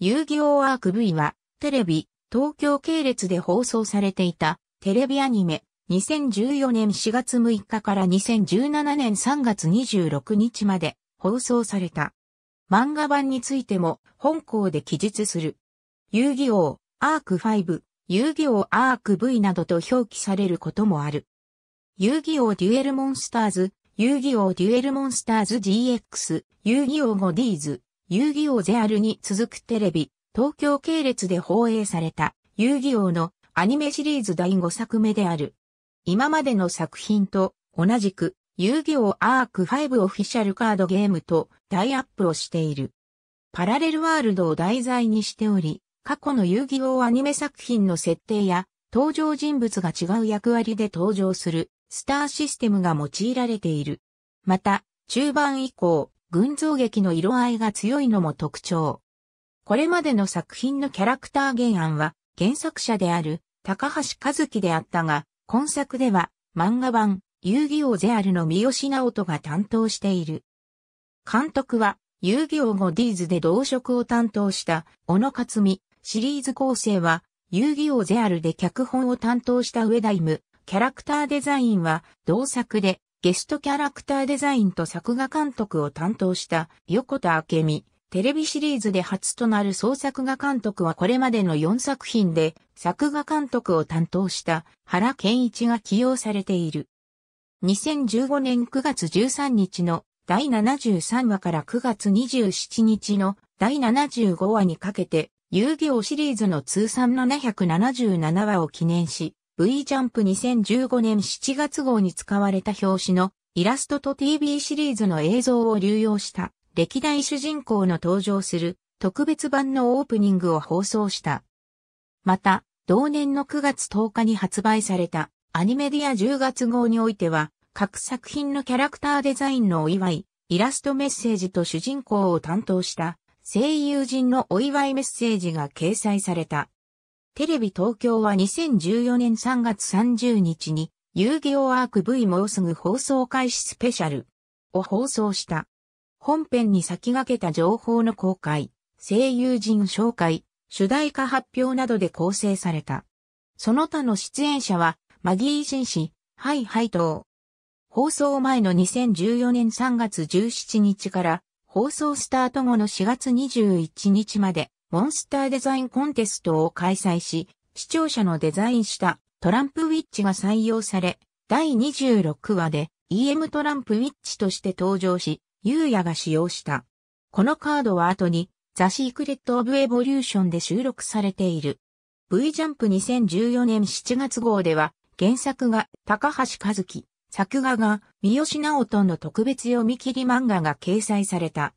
遊戯王アーク V は、テレビ、東京系列で放送されていた、テレビアニメ、2014年4月6日から2017年3月26日まで放送された。漫画版についても本校で記述する。遊戯王、アーク5、遊戯王アーク V などと表記されることもある。遊戯王デュエルモンスターズ、遊戯王デュエルモンスターズ GX、遊戯王ゴディーズ、遊戯王ゼアルに続くテレビ、東京系列で放映された遊戯王のアニメシリーズ第5作目である。今までの作品と同じく遊戯王アーク5オフィシャルカードゲームと大イアップをしている。パラレルワールドを題材にしており、過去の遊戯王アニメ作品の設定や登場人物が違う役割で登場するスターシステムが用いられている。また、中盤以降、群像劇の色合いが強いのも特徴。これまでの作品のキャラクター原案は原作者である高橋和樹であったが、今作では漫画版遊戯王ゼアルの三好直人が担当している。監督は遊戯王ゴディーズで同色を担当した小野克美、シリーズ構成は遊戯王ゼアルで脚本を担当した上田イム、キャラクターデザインは同作でゲストキャラクターデザインと作画監督を担当した横田明美。テレビシリーズで初となる総作画監督はこれまでの4作品で作画監督を担当した原健一が起用されている。2015年9月13日の第73話から9月27日の第75話にかけて遊戯王シリーズの通算777話を記念し、V ジャンプ2015年7月号に使われた表紙のイラストと TV シリーズの映像を流用した歴代主人公の登場する特別版のオープニングを放送した。また、同年の9月10日に発売されたアニメディア10月号においては、各作品のキャラクターデザインのお祝い、イラストメッセージと主人公を担当した声優陣のお祝いメッセージが掲載された。テレビ東京は2014年3月30日に、遊戯王アーク V もうすぐ放送開始スペシャルを放送した。本編に先駆けた情報の公開、声優陣紹介、主題歌発表などで構成された。その他の出演者は、マギー・ジン氏、ハイ・ハイト放送前の2014年3月17日から、放送スタート後の4月21日まで、モンスターデザインコンテストを開催し、視聴者のデザインしたトランプウィッチが採用され、第26話で EM トランプウィッチとして登場し、ユーヤが使用した。このカードは後に、ザ・シークレット・オブ・エボリューションで収録されている。V ジャンプ2014年7月号では、原作が高橋和樹、作画が三好直人の特別読み切り漫画が掲載された。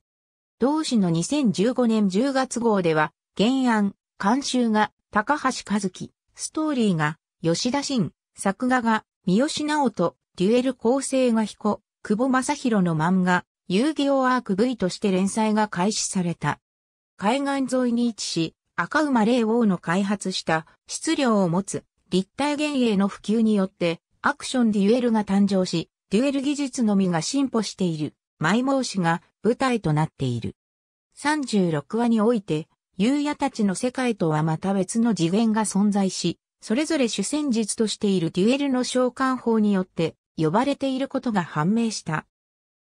同誌の2015年10月号では、原案、監修が高橋和樹、ストーリーが吉田真、作画が三好直人、デュエル構成が彦、久保正宏の漫画、遊戯王アーク V として連載が開始された。海岸沿いに位置し、赤馬霊王の開発した質量を持つ立体幻影の普及によってアクションデュエルが誕生し、デュエル技術のみが進歩している。マイモー氏が舞台となっている。36話において、幽夜たちの世界とはまた別の次元が存在し、それぞれ主戦術としているデュエルの召喚法によって呼ばれていることが判明した。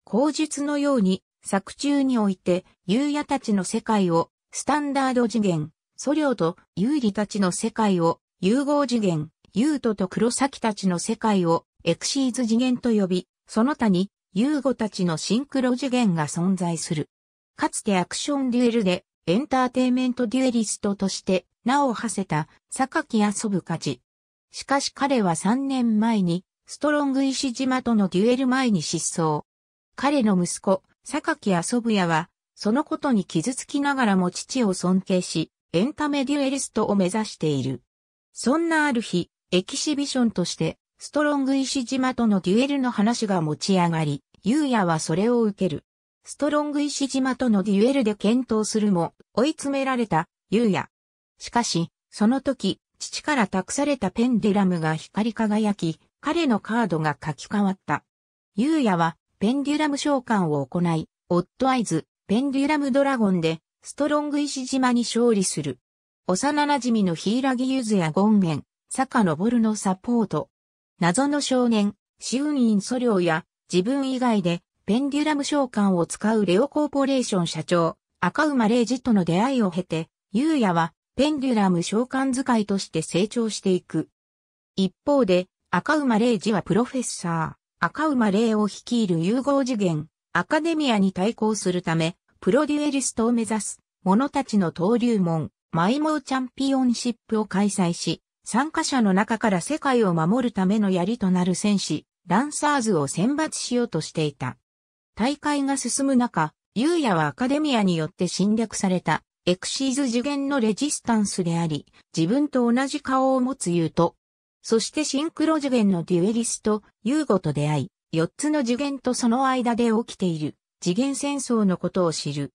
口述のように作中において幽夜たちの世界をスタンダード次元、素量と有利たちの世界を融合次元、ユートと黒崎たちの世界をエクシーズ次元と呼び、その他にユーゴたちのシンクロ次元が存在する。かつてアクションデュエルでエンターテイメントデュエリストとして名を馳せた榊遊ぶ家事。しかし彼は3年前にストロング石島とのデュエル前に失踪。彼の息子、榊遊ぶやは、そのことに傷つきながらも父を尊敬し、エンタメデュエリストを目指している。そんなある日、エキシビションとして、ストロング石島とのデュエルの話が持ち上がり、ユーヤはそれを受ける。ストロング石島とのデュエルで検討するも、追い詰められた、ユーヤ。しかし、その時、父から託されたペンデラムが光り輝き、彼のカードが書き換わった。ユーヤは、ペンデュラム召喚を行い、オッドアイズ、ペンデュラムドラゴンで、ストロング石島に勝利する。幼馴染のヒイラギユズやゴンゲン、坂昇のサポート。謎の少年、シウンイン・素リや、自分以外で、ペンデュラム召喚を使うレオコーポレーション社長、赤馬レイジとの出会いを経て、ユーヤは、ペンデュラム召喚使いとして成長していく。一方で、赤馬レイジはプロフェッサー、赤馬レイを率いる融合次元、アカデミアに対抗するため、プロデュエリストを目指す、者たちの登竜門、マイモーチャンピオンシップを開催し、参加者の中から世界を守るための槍となる戦士、ランサーズを選抜しようとしていた。大会が進む中、ユーヤはアカデミアによって侵略された、エクシーズ次元のレジスタンスであり、自分と同じ顔を持つユーと、そしてシンクロ次元のデュエリスト、ユーゴと出会い、4つの次元とその間で起きている、次元戦争のことを知る。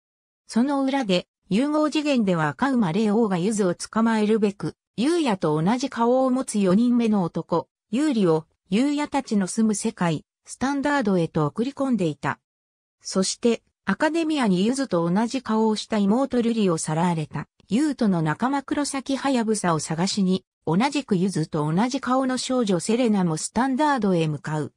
その裏で、融合次元では赤馬オ王がユズを捕まえるべく、ユヤと同じ顔を持つ4人目の男、ーリをユヤたちの住む世界、スタンダードへと送り込んでいた。そして、アカデミアにユズと同じ顔をした妹ルリをさらわれた、ユとの仲間黒崎はやぶさを探しに、同じくユズと同じ顔の少女セレナもスタンダードへ向かう。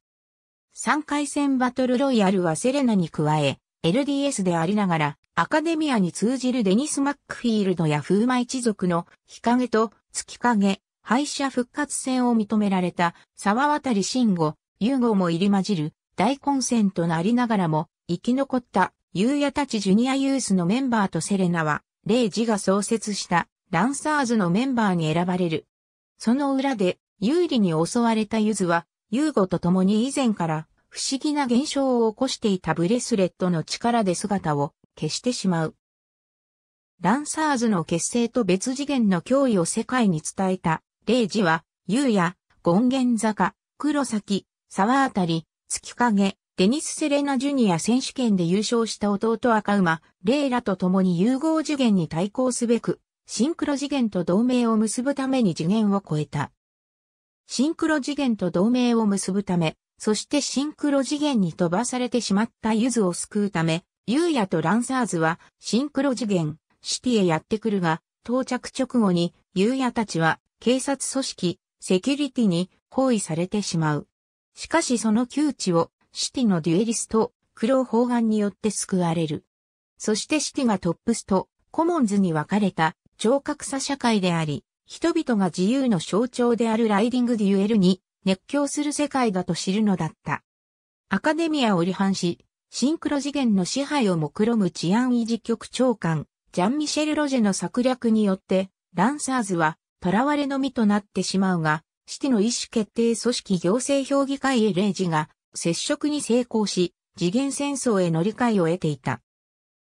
3回戦バトルロイヤルはセレナに加え、LDS でありながら、アカデミアに通じるデニス・マックフィールドや風魔一族の日陰と月影、敗者復活戦を認められた沢渡慎吾、優吾も入り混じる大混戦となりながらも生き残った優也たちジュニアユースのメンバーとセレナは、レイジが創設したランサーズのメンバーに選ばれる。その裏で、有利に襲われたユズは、ユーゴと共に以前から不思議な現象を起こしていたブレスレットの力で姿を消してしまう。ランサーズの結成と別次元の脅威を世界に伝えた、レイジは、ユーヤ、ゴンゲン坂、黒崎、沢あたり、月影、デニス・セレナ・ジュニア選手権で優勝した弟赤馬、レイラと共に融合次元に対抗すべく、シンクロ次元と同盟を結ぶために次元を超えた。シンクロ次元と同盟を結ぶため、そしてシンクロ次元に飛ばされてしまったユズを救うため、ユーヤとランサーズはシンクロ次元、シティへやってくるが、到着直後に、ユーヤたちは、警察組織、セキュリティに包囲されてしまう。しかしその窮地を、シティのデュエリスト、クロー砲丸によって救われる。そしてシティがトップスと、コモンズに分かれた、超格差社会であり、人々が自由の象徴であるライディングデュエルに熱狂する世界だと知るのだった。アカデミアを離反し、シンクロ次元の支配を目論む治安維持局長官、ジャン・ミシェル・ロジェの策略によって、ランサーズは、囚われの身となってしまうが、シティの意思決定組織行政評議会へレイジが、接触に成功し、次元戦争への理解を得ていた。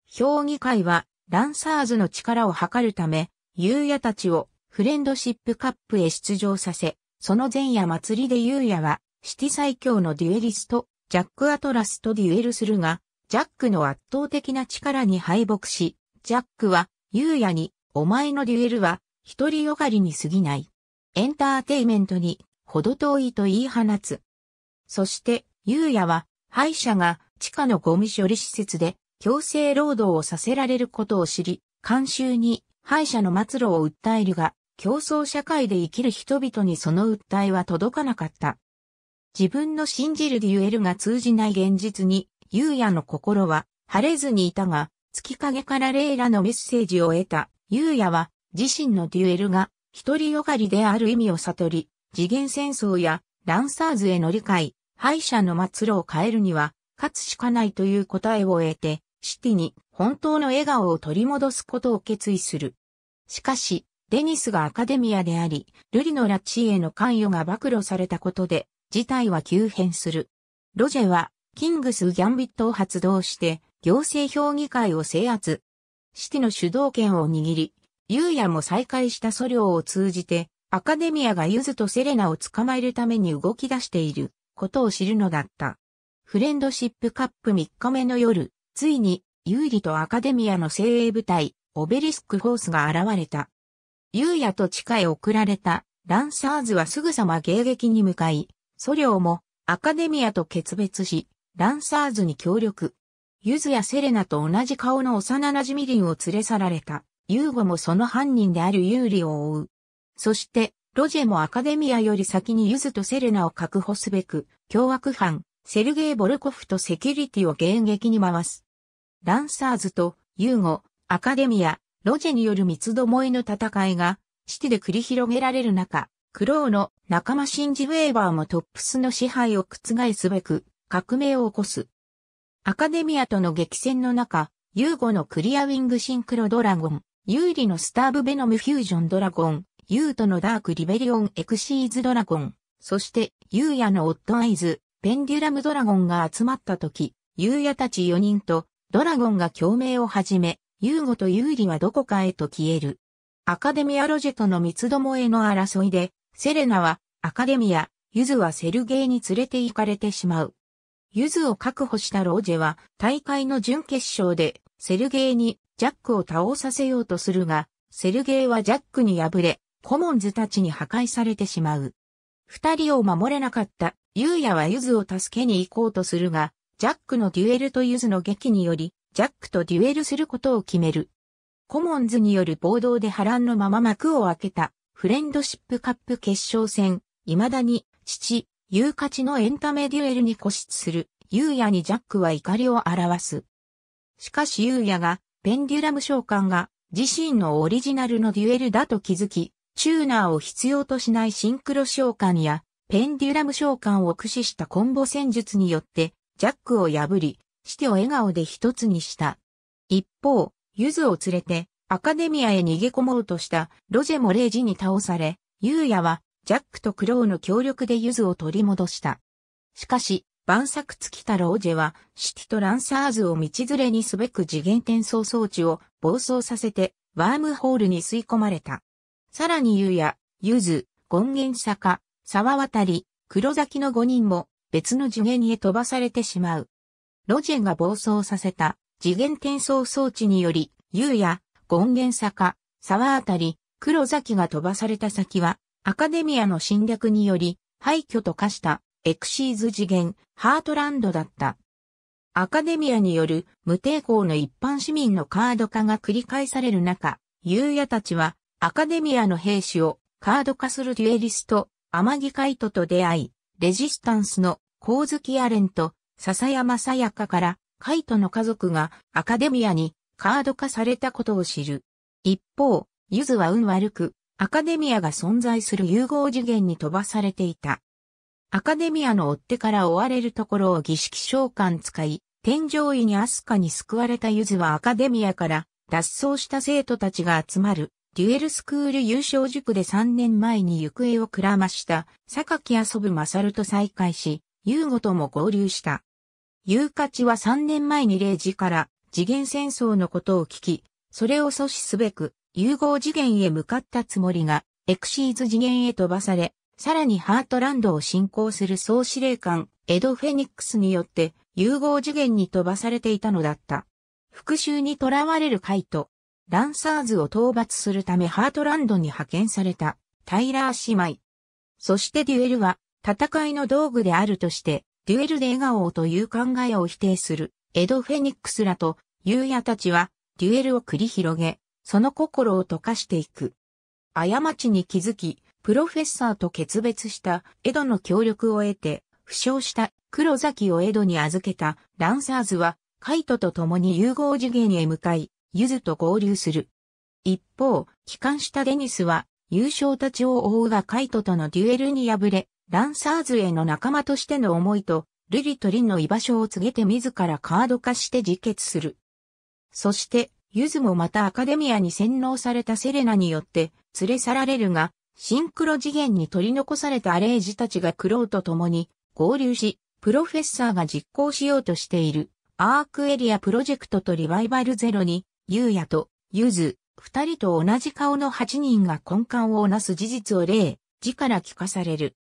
評議会は、ランサーズの力を図るため、ユーヤたちをフレンドシップカップへ出場させ、その前夜祭りでユーヤは、シティ最強のデュエリスト、ジャック・アトラスとデュエルするが、ジャックの圧倒的な力に敗北し、ジャックは、ゆうやに、お前のデュエルは、一人よがりに過ぎない。エンターテイメントに、ほど遠いと言い放つ。そして、ゆうやは、敗者が地下のゴミ処理施設で強制労働をさせられることを知り、監修に敗者の末路を訴えるが、競争社会で生きる人々にその訴えは届かなかった。自分の信じるデュエルが通じない現実に、ゆうやの心は晴れずにいたが、月影からレイラのメッセージを得た、ユーヤは、自身のデュエルが、独りよがりである意味を悟り、次元戦争や、ランサーズへの理解、敗者の末路を変えるには、勝つしかないという答えを得て、シティに本当の笑顔を取り戻すことを決意する。しかし、デニスがアカデミアであり、ルリの拉致への関与が暴露されたことで、事態は急変する。ロジェは、キングス・ギャンビットを発動して、行政評議会を制圧。シティの主導権を握り、ユーヤも再開した素ウを通じて、アカデミアがユズとセレナを捕まえるために動き出していることを知るのだった。フレンドシップカップ3日目の夜、ついに、ユーリとアカデミアの精鋭部隊、オベリスクフォースが現れた。ユーヤと地下へ送られた、ランサーズはすぐさま迎撃に向かい、ソリョウもアカデミアと決別し、ランサーズに協力。ユズやセレナと同じ顔の幼馴染リンを連れ去られた、ユーゴもその犯人であるユーリを追う。そして、ロジェもアカデミアより先にユズとセレナを確保すべく、凶悪犯、セルゲイ・ボルコフとセキュリティを迎撃に回す。ランサーズと、ユーゴ、アカデミア、ロジェによる三つどもえの戦いが、シテで繰り広げられる中、クロウの仲間シンジ・ウェーバーもトップスの支配を覆すべく、革命を起こす。アカデミアとの激戦の中、ユーゴのクリアウィングシンクロドラゴン、ユーリのスターブベノムフュージョンドラゴン、ユートのダークリベリオンエクシーズドラゴン、そしてユーヤのオッドアイズ、ペンデュラムドラゴンが集まった時、ユーヤたち4人とドラゴンが共鳴を始め、ユーゴとユーリはどこかへと消える。アカデミアロジェとの三つどもえの争いで、セレナはアカデミア、ユズはセルゲイに連れて行かれてしまう。ユズを確保したロージェは大会の準決勝でセルゲイにジャックを倒させようとするが、セルゲイはジャックに敗れ、コモンズたちに破壊されてしまう。二人を守れなかったユーヤはユズを助けに行こうとするが、ジャックのデュエルとユズの劇により、ジャックとデュエルすることを決める。コモンズによる暴動で波乱のまま幕を開けたフレンドシップカップ決勝戦、未だに父、ユーカチのエンタメデュエルに固執する、ユーヤにジャックは怒りを表す。しかしユーヤが、ペンデュラム召喚が、自身のオリジナルのデュエルだと気づき、チューナーを必要としないシンクロ召喚や、ペンデュラム召喚を駆使したコンボ戦術によって、ジャックを破り、死てを笑顔で一つにした。一方、ユズを連れて、アカデミアへ逃げ込もうとした、ロジェもレイジに倒され、ユーヤは、ジャックとクローの協力でユズを取り戻した。しかし、万作尽きたロージェは、シティとランサーズを道連れにすべく次元転送装置を暴走させて、ワームホールに吸い込まれた。さらにユウや、ユズ、ゴンゲンサカ、沢渡り、黒崎の5人も別の次元へ飛ばされてしまう。ロジェが暴走させた次元転送装置により、ユウや、ゴンゲン坂、沢渡り、黒崎が飛ばされた先は、アカデミアの侵略により、廃墟と化したエクシーズ次元、ハートランドだった。アカデミアによる無抵抗の一般市民のカード化が繰り返される中、ユーヤたちはアカデミアの兵士をカード化するデュエリスト、アマギカイトと出会い、レジスタンスのコ月ズキアレンと笹山さやかからカイトの家族がアカデミアにカード化されたことを知る。一方、ゆずは運悪く、アカデミアが存在する融合次元に飛ばされていた。アカデミアの追っ手から追われるところを儀式召喚使い、天上位にアスカに救われたユズはアカデミアから脱走した生徒たちが集まる、デュエルスクール優勝塾で3年前に行方をくらました、榊遊ぶマサルと再会し、ユーゴとも合流した。ユーカチは3年前にレイジから次元戦争のことを聞き、それを阻止すべく、融合次元へ向かったつもりが、エクシーズ次元へ飛ばされ、さらにハートランドを進行する総司令官、エド・フェニックスによって融合次元に飛ばされていたのだった。復讐に囚われるカイト、ランサーズを討伐するためハートランドに派遣された、タイラー姉妹。そしてデュエルは、戦いの道具であるとして、デュエルで笑顔をという考えを否定する、エド・フェニックスらと、ユーヤたちは、デュエルを繰り広げ、その心を溶かしていく。過ちに気づき、プロフェッサーと決別した江戸の協力を得て、負傷した黒崎を江戸に預けたランサーズは、カイトと共に融合次元へ向かい、ゆずと合流する。一方、帰還したデニスは、優勝たちを追うがカイトとのデュエルに敗れ、ランサーズへの仲間としての思いと、ルリとリンの居場所を告げて自らカード化して自決する。そして、ゆずもまたアカデミアに洗脳されたセレナによって連れ去られるが、シンクロ次元に取り残されたアレージたちがクロウと共に合流し、プロフェッサーが実行しようとしているアークエリアプロジェクトとリバイバルゼロに、ユーヤとユズ、二人と同じ顔の八人が根幹をなす事実を例、字から聞かされる。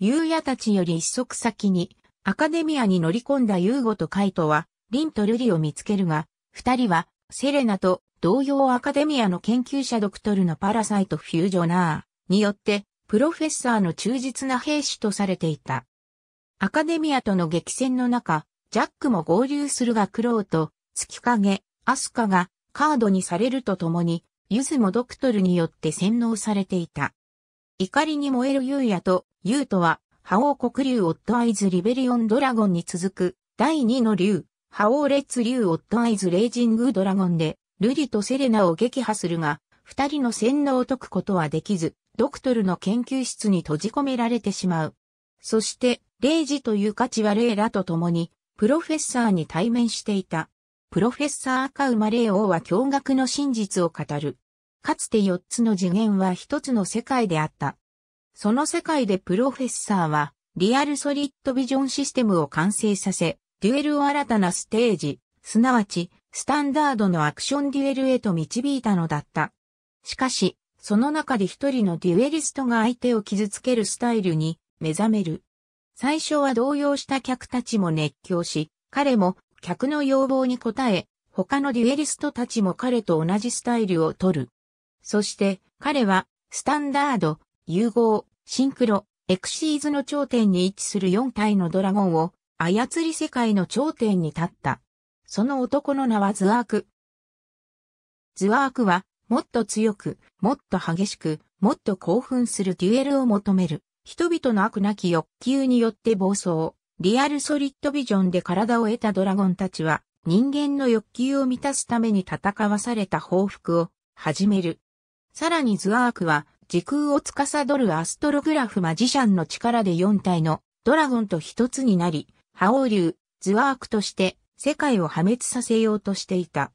ユーヤたちより一足先に、アカデミアに乗り込んだユーゴとカイトは、リンとルリを見つけるが、二人はセレナと同様アカデミアの研究者ドクトルのパラサイトフュージョナーによってプロフェッサーの忠実な兵士とされていた。アカデミアとの激戦の中、ジャックも合流するが苦労と月影、アスカがカードにされるとともに、ユズもドクトルによって洗脳されていた。怒りに燃えるユーヤとユートは、覇王国竜オットアイズ・リベリオン・ドラゴンに続く第二の竜、ハオーレッツ・リュー・オット・アイズ・レイジング・ドラゴンで、ルリとセレナを撃破するが、二人の洗脳を解くことはできず、ドクトルの研究室に閉じ込められてしまう。そして、レイジという価値はレイラと共に、プロフェッサーに対面していた。プロフェッサー赤馬霊王は驚愕の真実を語る。かつて四つの次元は一つの世界であった。その世界でプロフェッサーは、リアルソリッドビジョンシステムを完成させ、デュエルを新たなステージ、すなわち、スタンダードのアクションデュエルへと導いたのだった。しかし、その中で一人のデュエリストが相手を傷つけるスタイルに目覚める。最初は動揺した客たちも熱狂し、彼も客の要望に応え、他のデュエリストたちも彼と同じスタイルを取る。そして彼はスタンダード、融合、シンクロ、エクシーズの頂点に位置する4体のドラゴンを操り世界の頂点に立った。その男の名はズワーク。ズワークは、もっと強く、もっと激しく、もっと興奮するデュエルを求める。人々の悪なき欲求によって暴走。リアルソリッドビジョンで体を得たドラゴンたちは、人間の欲求を満たすために戦わされた報復を始める。さらにズワークは、時空を司るアストログラフマジシャンの力で4体のドラゴンと一つになり、覇王竜、ズワークとして世界を破滅させようとしていた。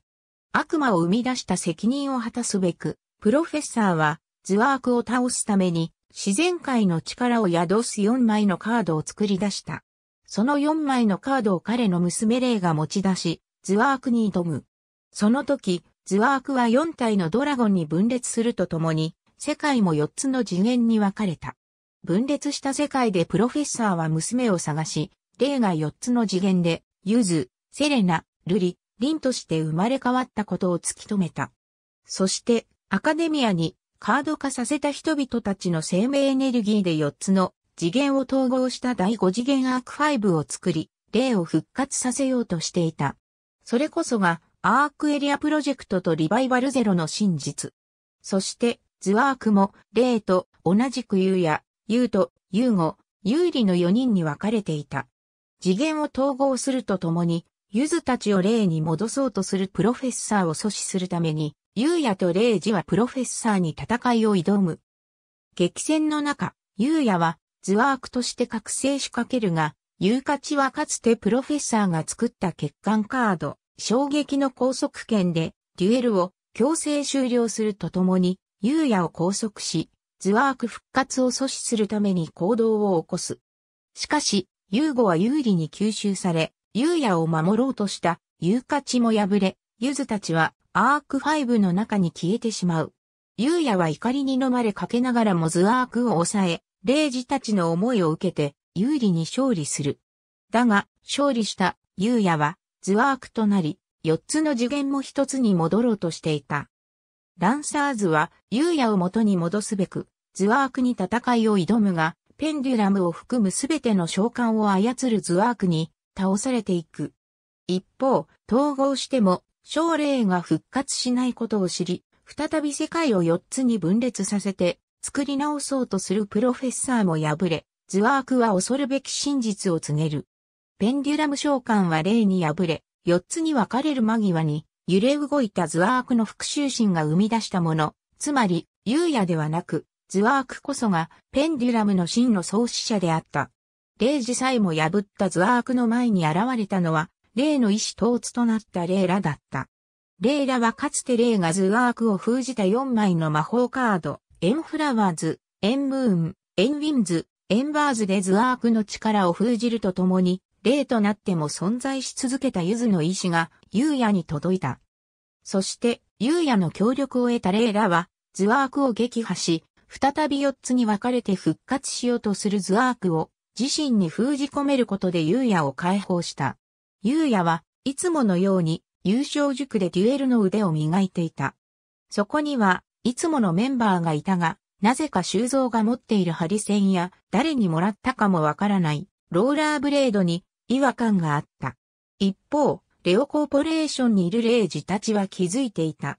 悪魔を生み出した責任を果たすべく、プロフェッサーはズワークを倒すために自然界の力を宿す4枚のカードを作り出した。その4枚のカードを彼の娘霊が持ち出し、ズワークに挑む。その時、ズワークは4体のドラゴンに分裂するとともに、世界も4つの次元に分かれた。分裂した世界でプロフェッサーは娘を探し、例が4つの次元で、ユズ、セレナ、ルリ、リンとして生まれ変わったことを突き止めた。そして、アカデミアにカード化させた人々たちの生命エネルギーで4つの次元を統合した第5次元アーク5を作り、例を復活させようとしていた。それこそが、アークエリアプロジェクトとリバイバルゼロの真実。そして、ズワークも、例と同じくユーや、ユーと、ユーゴ、ユーリの4人に分かれていた。次元を統合するとともに、ユズたちを霊に戻そうとするプロフェッサーを阻止するために、ユーヤとレイジはプロフェッサーに戦いを挑む。激戦の中、ユーヤはズワークとして覚醒しかけるが、ユーカチはかつてプロフェッサーが作った欠陥カード、衝撃の拘束権で、デュエルを強制終了するとともに、ユーヤを拘束し、ズワーク復活を阻止するために行動を起こす。しかし、ユーゴは有利に吸収され、ユーヤを守ろうとしたユーカチも破れ、ユズたちはアーク5の中に消えてしまう。ユーヤは怒りに飲まれかけながらもズアークを抑え、レイジたちの思いを受けて有利に勝利する。だが、勝利したユーヤはズアークとなり、4つの次元も1つに戻ろうとしていた。ランサーズはユーヤを元に戻すべく、ズアークに戦いを挑むが、ペンデュラムを含むすべての召喚を操るズワークに倒されていく。一方、統合しても、将霊が復活しないことを知り、再び世界を4つに分裂させて、作り直そうとするプロフェッサーも破れ、ズワークは恐るべき真実を告げる。ペンデュラム召喚は霊に敗れ、4つに分かれる間際に、揺れ動いたズワークの復讐心が生み出したもの、つまり、優也ではなく、ズワークこそがペンデュラムの真の創始者であった。レイジさえも破ったズワークの前に現れたのは、レイの意志統一となったレイラだった。レイラはかつてレイがズワークを封じた4枚の魔法カード、エンフラワーズ、エンムーン、エンウィンズ、エンバーズでズワークの力を封じるとともに、レイとなっても存在し続けたユズの意志が、ユーヤに届いた。そして、ユーヤの協力を得たレイラは、ズワークを撃破し、再び4つに分かれて復活しようとするズアークを自身に封じ込めることでユーヤを解放した。ユーヤはいつものように優勝塾でデュエルの腕を磨いていた。そこにはいつものメンバーがいたが、なぜか修造が持っているハリセンや誰にもらったかもわからないローラーブレードに違和感があった。一方、レオコーポレーションにいるレイジたちは気づいていた。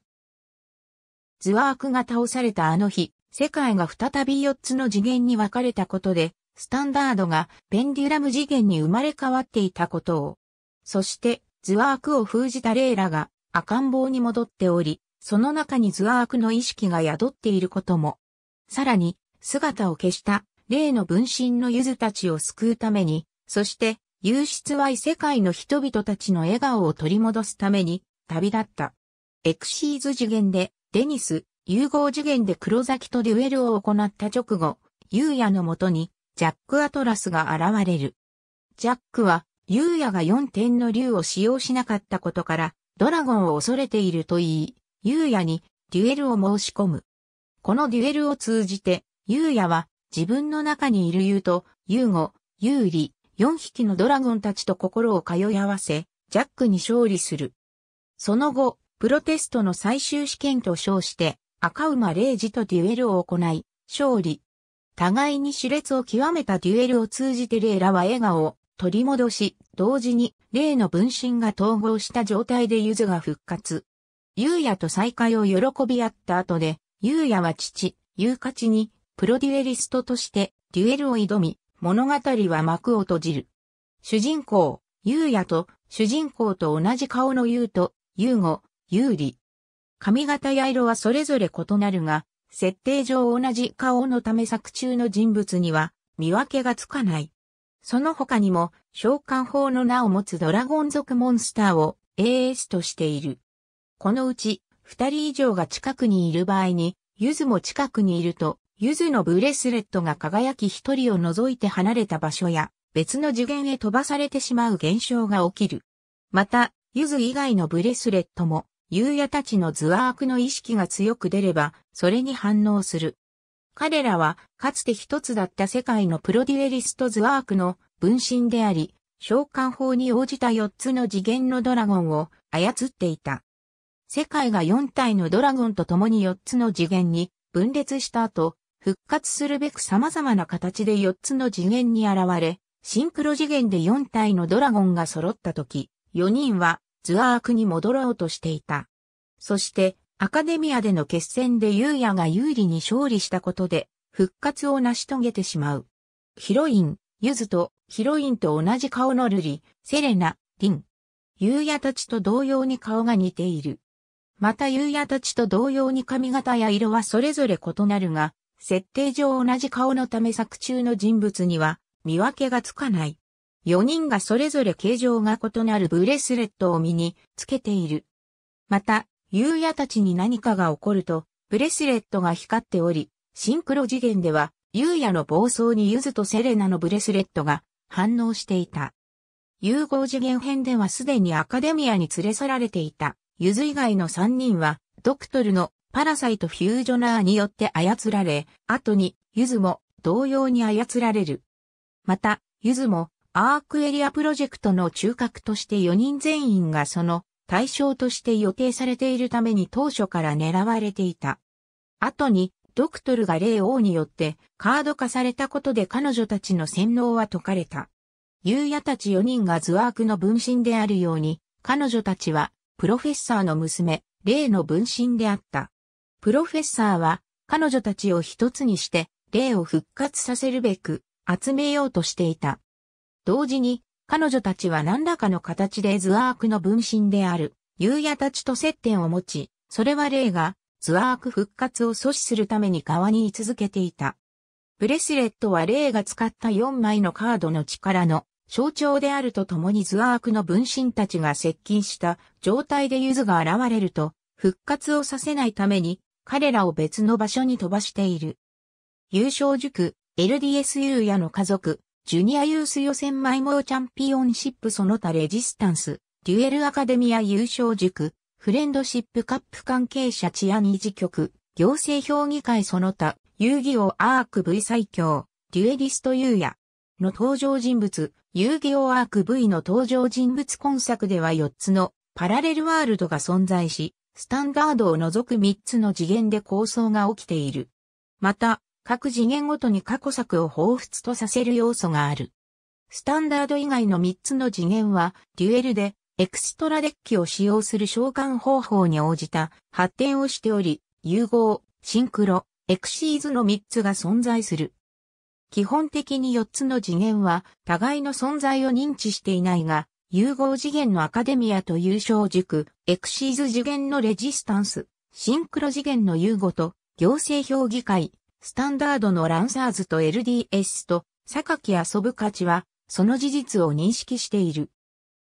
ズワークが倒されたあの日、世界が再び4つの次元に分かれたことで、スタンダードがペンデュラム次元に生まれ変わっていたことを。そして、ズワークを封じたレイラが赤ん坊に戻っており、その中にズワークの意識が宿っていることも。さらに、姿を消した例の分身のユズたちを救うために、そして、有質は異世界の人々たちの笑顔を取り戻すために、旅立った。エクシーズ次元で、デニス、融合次元で黒崎とデュエルを行った直後、ユーヤのもとに、ジャック・アトラスが現れる。ジャックは、ユーヤが4点の竜を使用しなかったことから、ドラゴンを恐れていると言い、ユーヤに、デュエルを申し込む。このデュエルを通じて、ユーヤは、自分の中にいるユーと、ユーゴ、ユーリ、4匹のドラゴンたちと心を通い合わせ、ジャックに勝利する。その後、プロテストの最終試験と称して、赤馬0時とデュエルを行い、勝利。互いに熾烈を極めたデュエルを通じてレイラは笑顔を取り戻し、同時にレイの分身が統合した状態でユズが復活。ユーヤと再会を喜び合った後で、ユーヤは父、ユーカチにプロデュエリストとしてデュエルを挑み、物語は幕を閉じる。主人公、ユーヤと主人公と同じ顔のユーと、ユーゴ、ユーリ。髪型や色はそれぞれ異なるが、設定上同じ顔のため作中の人物には見分けがつかない。その他にも召喚法の名を持つドラゴン族モンスターを AS としている。このうち二人以上が近くにいる場合に、ゆずも近くにいると、ゆずのブレスレットが輝き一人を除いて離れた場所や別の次元へ飛ばされてしまう現象が起きる。また、ユズ以外のブレスレットもユーヤたちのズワークの意識が強く出れば、それに反応する。彼らは、かつて一つだった世界のプロデュエリストズワークの分身であり、召喚法に応じた4つの次元のドラゴンを操っていた。世界が4体のドラゴンと共に4つの次元に分裂した後、復活するべく様々な形で4つの次元に現れ、シンクロ次元で4体のドラゴンが揃った時、4人はズアークに戻ろうとしていた。そして、アカデミアでの決戦でユーヤが有利に勝利したことで、復活を成し遂げてしまう。ヒロイン、ユズとヒロインと同じ顔のルリ、セレナ、リン。ユーヤたちと同様に顔が似ている。またユーヤたちと同様に髪型や色はそれぞれ異なるが、設定上同じ顔のため作中の人物には見分けがつかない。4人がそれぞれ形状が異なるブレスレットを身につけている。また、ユーヤたちに何かが起こると、ブレスレットが光っており、シンクロ次元では、ユーヤの暴走にユズとセレナのブレスレットが反応していた。融合次元編ではすでにアカデミアに連れ去られていた、ユズ以外の3人は、ドクトルのパラサイトフュージョナーによって操られ、後にユズも同様に操られる。また、ユズもアークエリアプロジェクトの中核として4人全員がその対象として予定されているために当初から狙われていた。後に、ドクトルが霊王によってカード化されたことで彼女たちの洗脳は解かれた。ユーヤたち4人がズワークの分身であるように、彼女たちは、プロフェッサーの娘、霊の分身であった。プロフェッサーは、彼女たちを一つにして、霊を復活させるべく、集めようとしていた。同時に、彼女たちは何らかの形でズアークの分身である、ユーヤたちと接点を持ち、それは霊が、ズアーク復活を阻止するために側に居続けていた。ブレスレットは霊が使った4枚のカードの力の象徴であるとともにズアークの分身たちが接近した状態でユズが現れると、復活をさせないために彼らを別の場所に飛ばしている。優勝塾、LDSU ヤの家族、ジュニアユース予選マイモーチャンピオンシップその他レジスタンス、デュエルアカデミア優勝塾、フレンドシップカップ関係者治安維持局、行政評議会その他、遊戯王アーク V 最強、デュエリスト優也の登場人物、遊戯王アーク V の登場人物今作では4つのパラレルワールドが存在し、スタンダードを除く3つの次元で構想が起きている。また、各次元ごとに過去作を彷彿とさせる要素がある。スタンダード以外の3つの次元は、デュエルで、エクストラデッキを使用する召喚方法に応じた発展をしており、融合、シンクロ、エクシーズの3つが存在する。基本的に4つの次元は、互いの存在を認知していないが、融合次元のアカデミアと優勝塾、エクシーズ次元のレジスタンス、シンクロ次元の融合と、行政評議会、スタンダードのランサーズと LDS と、榊遊ぶ価値は、その事実を認識している。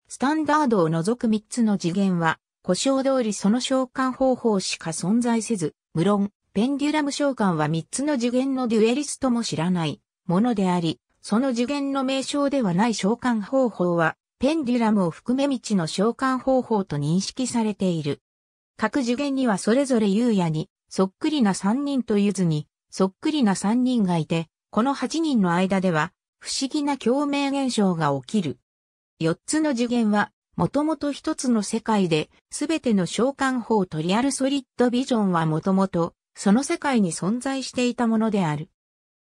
スタンダードを除く3つの次元は、故障通りその召喚方法しか存在せず、無論、ペンデュラム召喚は3つの次元のデュエリストも知らないものであり、その次元の名称ではない召喚方法は、ペンデュラムを含め未知の召喚方法と認識されている。各次元にはそれぞれ優也に、そっくりな3人とゆずに、そっくりな3人がいて、この8人の間では、不思議な共鳴現象が起きる。4つの次元は、もともと1つの世界で、すべての召喚法とリアルソリッドビジョンはもともと、その世界に存在していたものである。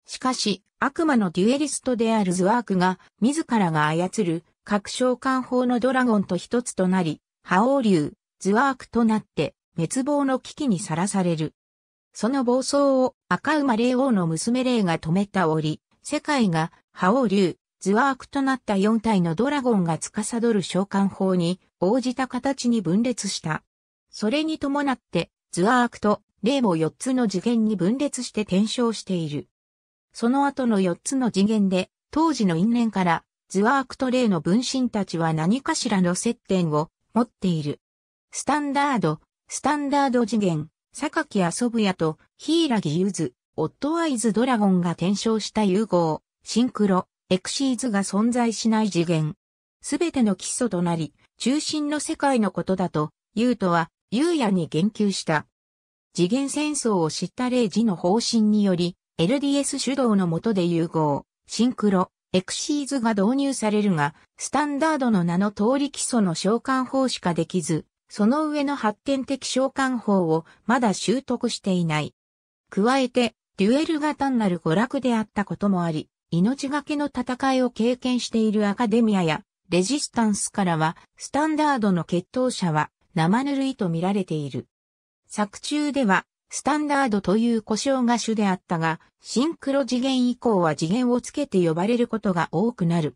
しかし、悪魔のデュエリストであるズワークが、自らが操る、各召喚法のドラゴンと一つとなり、覇王竜、ズワークとなって、滅亡の危機にさらされる。その暴走を赤馬霊王の娘霊が止めた折、世界が覇王竜、ズワークとなった4体のドラゴンが司る召喚法に応じた形に分裂した。それに伴って、ズワークと霊も4つの次元に分裂して転生している。その後の4つの次元で、当時の因縁から、ズワークと霊の分身たちは何かしらの接点を持っている。スタンダード、スタンダード次元、榊遊ぶやと、ヒラギユズ、オットアイズドラゴンが転生した融合、シンクロ、エクシーズが存在しない次元。すべての基礎となり、中心の世界のことだと、ユートは、ユーヤに言及した。次元戦争を知ったレイジの方針により、LDS 主導の下で融合、シンクロ、エクシーズが導入されるが、スタンダードの名の通り基礎の召喚法しかできず、その上の発展的召喚法をまだ習得していない。加えて、デュエルが単なる娯楽であったこともあり、命がけの戦いを経験しているアカデミアや、レジスタンスからは、スタンダードの決闘者は、生ぬるいと見られている。作中では、スタンダードという故障が主であったが、シンクロ次元以降は次元をつけて呼ばれることが多くなる。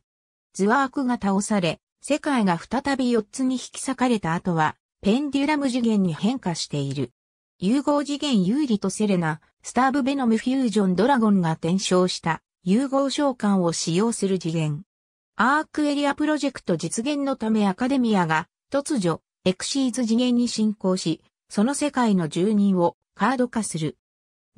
ズワークが倒され、世界が再び4つに引き裂かれた後は、ペンデュラム次元に変化している。融合次元有利とセレナ、スターブベノムフュージョンドラゴンが転生した融合召喚を使用する次元。アークエリアプロジェクト実現のためアカデミアが突如、エクシーズ次元に進行し、その世界の住人をカード化する。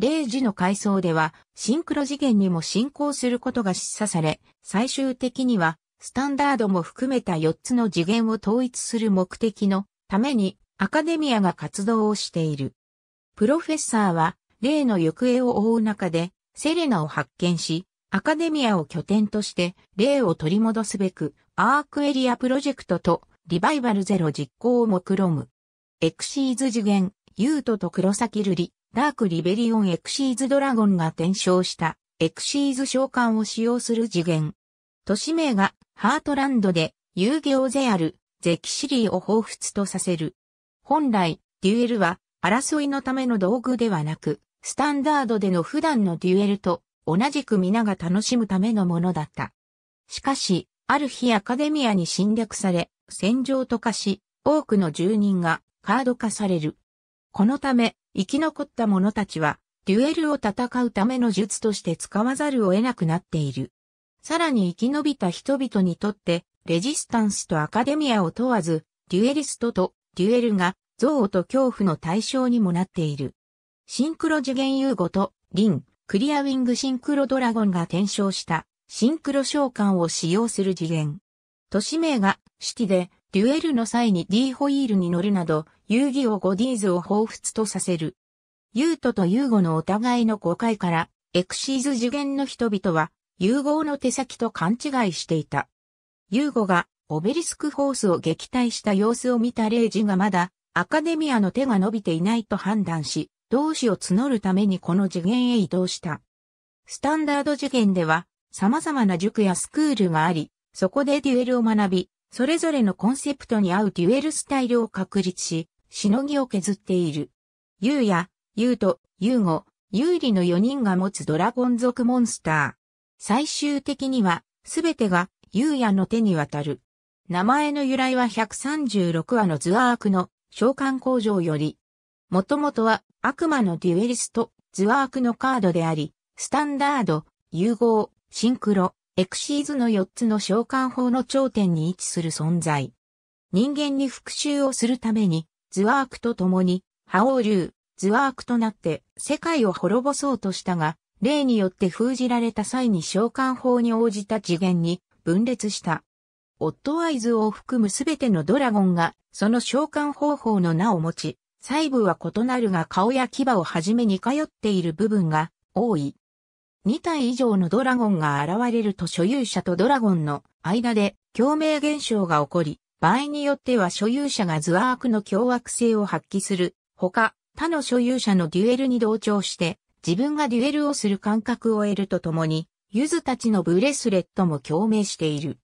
0時の階層では、シンクロ次元にも進行することが示唆され、最終的には、スタンダードも含めた4つの次元を統一する目的のためにアカデミアが活動をしている。プロフェッサーは、例の行方を追う中で、セレナを発見し、アカデミアを拠点として、例を取り戻すべく、アークエリアプロジェクトと、リバイバルゼロ実行を目論む。エクシーズ次元、ユートと黒崎瑠璃、ダークリベリオンエクシーズドラゴンが転生した、エクシーズ召喚を使用する次元。都市名が、ハートランドで、遊戯王ゼアル、ゼキシリーを彷彿とさせる。本来、デュエルは争いのための道具ではなく、スタンダードでの普段のデュエルと同じく皆が楽しむためのものだった。しかし、ある日アカデミアに侵略され、戦場と化し、多くの住人がカード化される。このため、生き残った者たちは、デュエルを戦うための術として使わざるを得なくなっている。さらに生き延びた人々にとって、レジスタンスとアカデミアを問わず、デュエリストとデュエルが憎悪と恐怖の対象にもなっている。シンクロ次元融合とリン、クリアウィングシンクロドラゴンが転生したシンクロ召喚を使用する次元。都市名がシティで、デュエルの際に D ホイールに乗るなど、遊戯を5ーズを彷彿とさせる。ユートとユーゴのお互いの誤解から、エクシーズ次元の人々は、融合の手先と勘違いしていた。ユーゴがオベリスクフォースを撃退した様子を見たレイジがまだアカデミアの手が伸びていないと判断し、同志を募るためにこの次元へ移動した。スタンダード次元では様々な塾やスクールがあり、そこでデュエルを学び、それぞれのコンセプトに合うデュエルスタイルを確立し、しのぎを削っている。ユーや、ユーと、ユーゴ、ユーリの4人が持つドラゴン族モンスター。最終的には、すべてが優也の手に渡る。名前の由来は136話のズアークの召喚工場より、もともとは悪魔のデュエリスト、ズアークのカードであり、スタンダード、融合、シンクロ、エクシーズの4つの召喚法の頂点に位置する存在。人間に復讐をするために、ズワークと共に、覇王竜、ズワークとなって世界を滅ぼそうとしたが、例によって封じられた際に召喚法に応じた次元に分裂した。オットアイズを含むすべてのドラゴンが、その召喚方法の名を持ち、細部は異なるが顔や牙をはじめに通っている部分が多い。2体以上のドラゴンが現れると所有者とドラゴンの間で共鳴現象が起こり、場合によっては所有者がズワークの凶悪性を発揮する、他、他の所有者のデュエルに同調して、自分がデュエルをする感覚を得るとともに、ユズたちのブレスレットも共鳴している。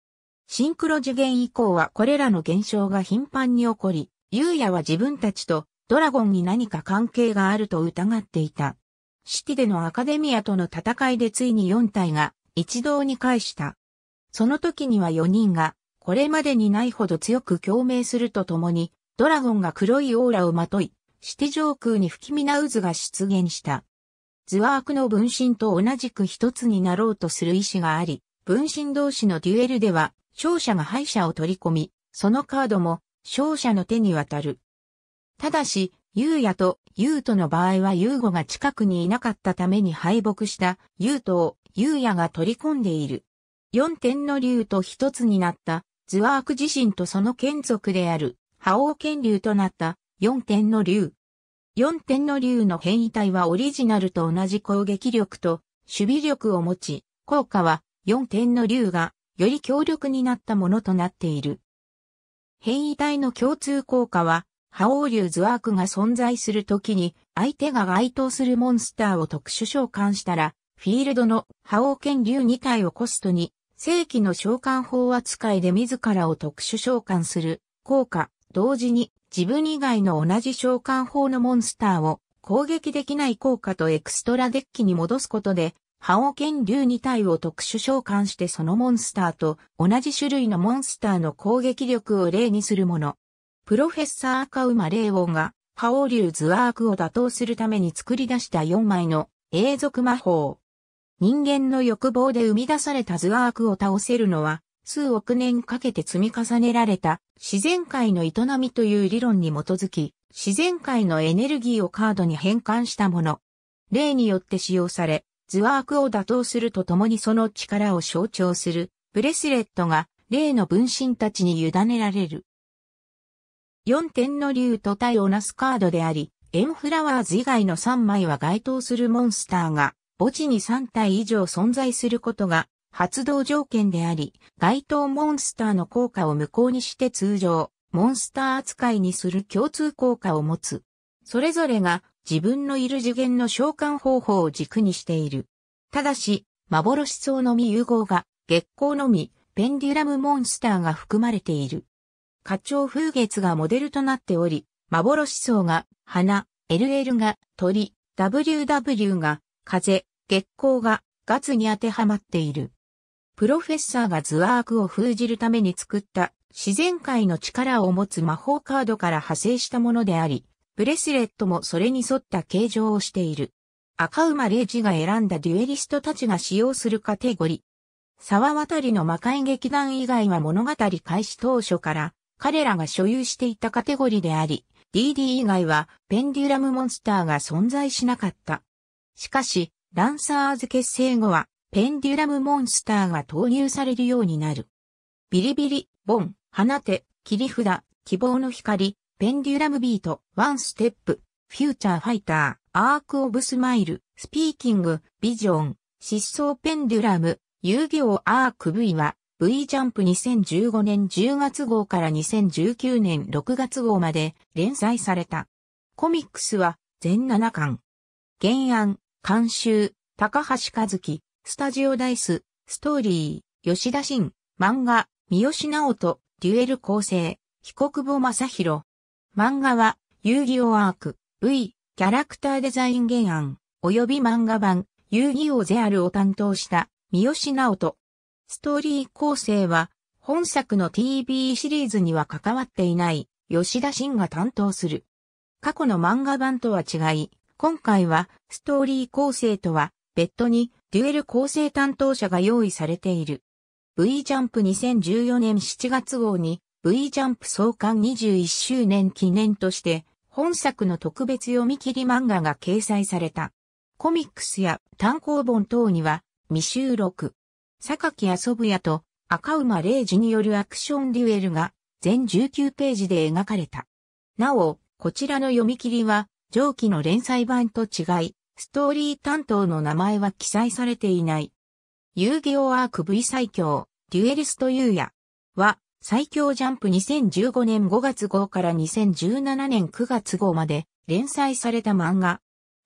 シンクロ次元以降はこれらの現象が頻繁に起こり、ユーヤは自分たちとドラゴンに何か関係があると疑っていた。シティでのアカデミアとの戦いでついに4体が一堂に会した。その時には4人がこれまでにないほど強く共鳴するとともに、ドラゴンが黒いオーラをまとい、シティ上空に不気味な渦が出現した。ズワークの分身と同じく一つになろうとする意志があり、分身同士のデュエルでは、勝者が敗者を取り込み、そのカードも勝者の手に渡る。ただし、ユーヤとユートの場合はユーゴが近くにいなかったために敗北したユートをユーヤが取り込んでいる。4点の竜と一つになったズワーク自身とその眷属である覇王剣竜となった4点の竜。四天の竜の変異体はオリジナルと同じ攻撃力と守備力を持ち、効果は四天の竜がより強力になったものとなっている。変異体の共通効果は、覇王竜ズワークが存在するときに相手が該当するモンスターを特殊召喚したら、フィールドの覇王剣竜2体をコストに、正規の召喚法扱いで自らを特殊召喚する効果、同時に自分以外の同じ召喚法のモンスターを攻撃できない効果とエクストラデッキに戻すことで、覇王剣竜2体を特殊召喚してそのモンスターと同じ種類のモンスターの攻撃力を例にするもの。プロフェッサー赤馬オンが覇王竜ズワークを打倒するために作り出した4枚の永続魔法。人間の欲望で生み出されたズワークを倒せるのは数億年かけて積み重ねられた自然界の営みという理論に基づき、自然界のエネルギーをカードに変換したもの。例によって使用され、ズワークを打倒するとともにその力を象徴するブレスレットが例の分身たちに委ねられる。四点の竜と対をなすカードであり、エンフラワーズ以外の三枚は該当するモンスターが、墓地に三体以上存在することが発動条件であり、該当モンスターの効果を無効にして通常、モンスター扱いにする共通効果を持つ。それぞれが自分のいる次元の召喚方法を軸にしている。ただし、幻層のみ融合が、月光のみ、ペンデュラムモンスターが含まれている。花鳥風月がモデルとなっており、幻層が花、LL が鳥、WW が風、月光がガツに当てはまっている。プロフェッサーがズワークを封じるために作った自然界の力を持つ魔法カードから派生したものであり、ブレスレットもそれに沿った形状をしている。赤馬レイジが選んだデュエリストたちが使用するカテゴリー。沢渡りの魔界劇団以外は物語開始当初から彼らが所有していたカテゴリーであり、DD 以外はペンデュラムモンスターが存在しなかった。しかし、ランサーズ結成後はペンデュラムモンスターが投入されるようになる。ビリビリ、ボン、放て、切り札、希望の光、ペンデュラムビート、ワンステップ、フューチャーファイター、アークオブスマイル、スピーキング、ビジョン、失踪ペンデュラム、遊戯王アーク V は、V ジャンプ2015年10月号から2019年6月号まで連載された。コミックスは全7巻。原案、監修、高橋和樹、スタジオダイス、ストーリー、吉田真、漫画、三好直人、デュエル構成、被告簿正宏。漫画は、遊戯王アーク、V、キャラクターデザイン原案、及び漫画版、遊戯王ゼアルを担当した、三好直人。ストーリー構成は、本作の TV シリーズには関わっていない、吉田真が担当する。過去の漫画版とは違い、今回は、ストーリー構成とは、別途に、デュエル構成担当者が用意されている。V ジャンプ2014年7月号に V ジャンプ創刊21周年記念として本作の特別読み切り漫画が掲載された。コミックスや単行本等には未収録。榊遊ぶやと赤馬零時によるアクションデュエルが全19ページで描かれた。なお、こちらの読み切りは上記の連載版と違い、ストーリー担当の名前は記載されていない。遊戯王アーク V 最強、デュエリストユーヤは、最強ジャンプ2015年5月号から2017年9月号まで連載された漫画。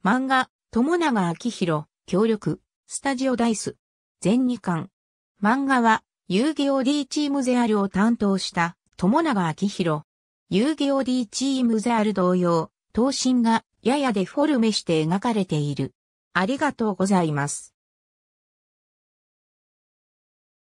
漫画、友永明宏、協力、スタジオダイス。全2巻。漫画は、遊戯王 D チームゼアルを担当した、友永明宏。遊戯王 D チームゼアル同様、東身がややデフォルメして描かれている。ありがとうございます。